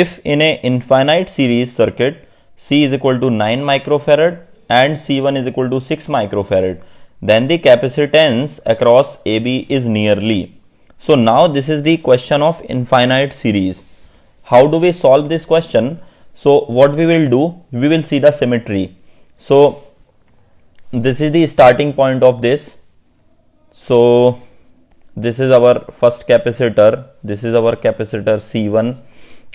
if in a infinite series circuit C is equal to 9 microfarad and C1 is equal to 6 microfarad then the capacitance across AB is nearly. So now this is the question of infinite series. How do we solve this question? So what we will do, we will see the symmetry. So this is the starting point of this. So this is our first capacitor. This is our capacitor C1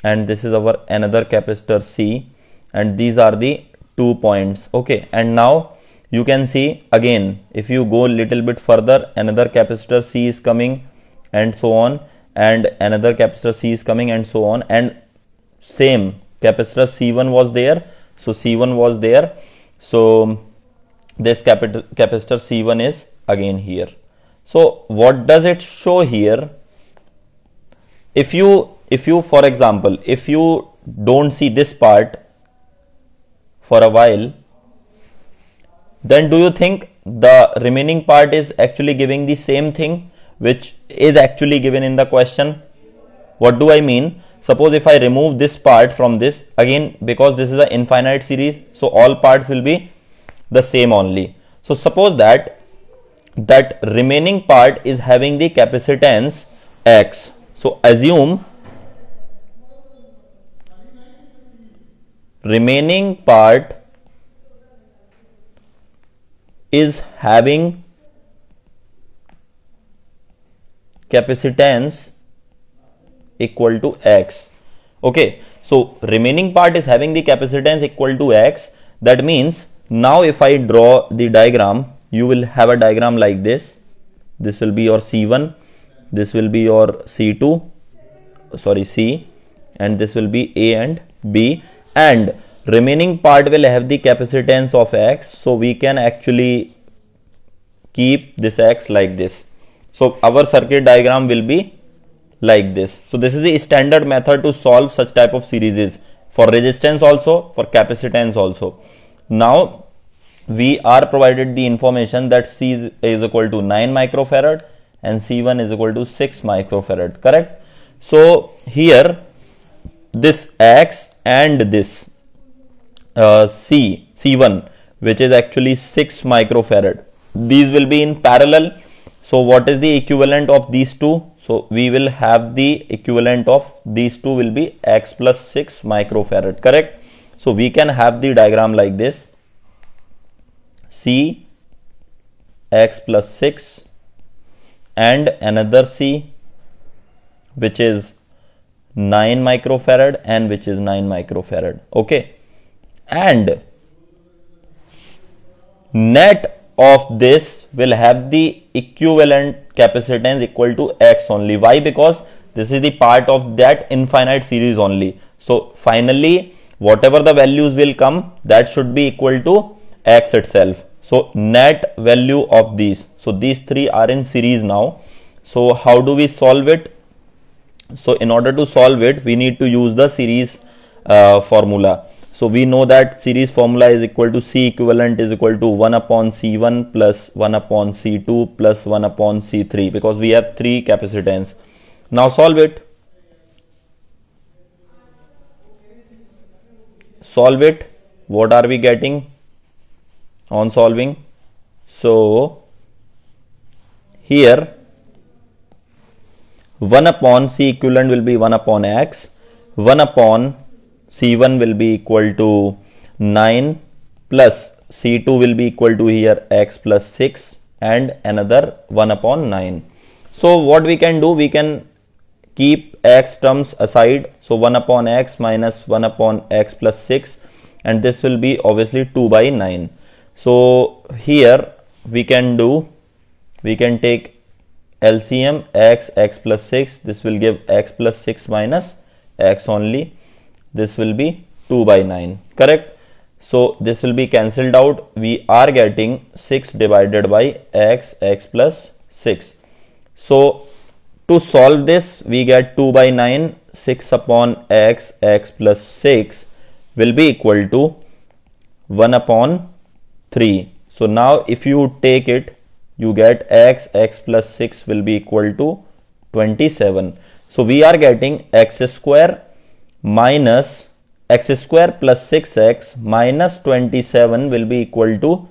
and this is our another capacitor C and these are the two points okay and now you can see again if you go little bit further another capacitor C is coming and so on and another capacitor C is coming and so on and same capacitor C1 was there so C1 was there so this capacitor C1 is again here so what does it show here if you if you for example if you don't see this part for a while then do you think the remaining part is actually giving the same thing which is actually given in the question what do i mean suppose if i remove this part from this again because this is an infinite series so all parts will be the same only so suppose that that remaining part is having the capacitance x so assume remaining part is having capacitance equal to x okay so remaining part is having the capacitance equal to x that means now if i draw the diagram you will have a diagram like this this will be your c1 this will be your c2 sorry c and this will be a and b and remaining part will have the capacitance of x so we can actually keep this x like this so our circuit diagram will be like this so this is the standard method to solve such type of series for resistance also for capacitance also now we are provided the information that c is, is equal to 9 microfarad and c1 is equal to 6 microfarad correct so here this x and this uh, C, C1 which is actually 6 microfarad. These will be in parallel. So what is the equivalent of these two? So we will have the equivalent of these two will be X plus 6 microfarad, correct? So we can have the diagram like this. C X plus 6 and another C which is 9 microfarad and which is 9 microfarad okay and net of this will have the equivalent capacitance equal to x only why because this is the part of that infinite series only so finally whatever the values will come that should be equal to x itself so net value of these so these three are in series now so how do we solve it so in order to solve it, we need to use the series uh, formula. So we know that series formula is equal to C equivalent is equal to 1 upon C1 plus 1 upon C2 plus 1 upon C3 because we have 3 capacitance. Now solve it. Solve it. What are we getting on solving? So here 1 upon C equivalent will be 1 upon X. 1 upon C1 will be equal to 9 plus C2 will be equal to here X plus 6 and another 1 upon 9. So what we can do, we can keep X terms aside. So 1 upon X minus 1 upon X plus 6 and this will be obviously 2 by 9. So here we can do, we can take LCM x x plus 6 this will give x plus 6 minus x only this will be 2 by 9 correct so this will be cancelled out we are getting 6 divided by x x plus 6 so to solve this we get 2 by 9 6 upon x x plus 6 will be equal to 1 upon 3 so now if you take it you get x, x plus 6 will be equal to 27. So we are getting x square minus x square plus 6x minus 27 will be equal to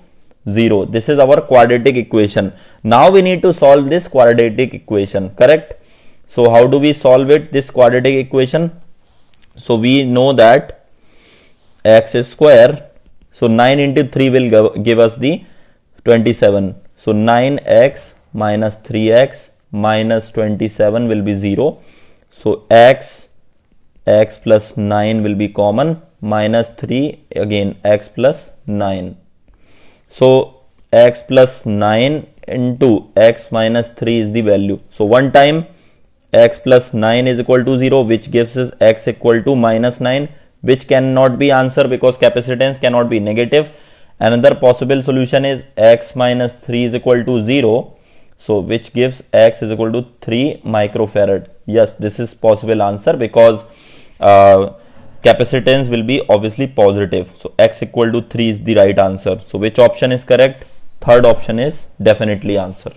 0. This is our quadratic equation. Now we need to solve this quadratic equation, correct? So how do we solve it, this quadratic equation? So we know that x square, so 9 into 3 will give us the 27. So 9x minus 3x minus 27 will be 0. So x, x plus 9 will be common minus 3 again x plus 9. So x plus 9 into x minus 3 is the value. So one time x plus 9 is equal to 0 which gives us x equal to minus 9 which cannot be answer because capacitance cannot be negative Another possible solution is x minus 3 is equal to 0. So which gives x is equal to 3 microfarad. Yes, this is possible answer because uh, capacitance will be obviously positive. So x equal to 3 is the right answer. So which option is correct? Third option is definitely answer.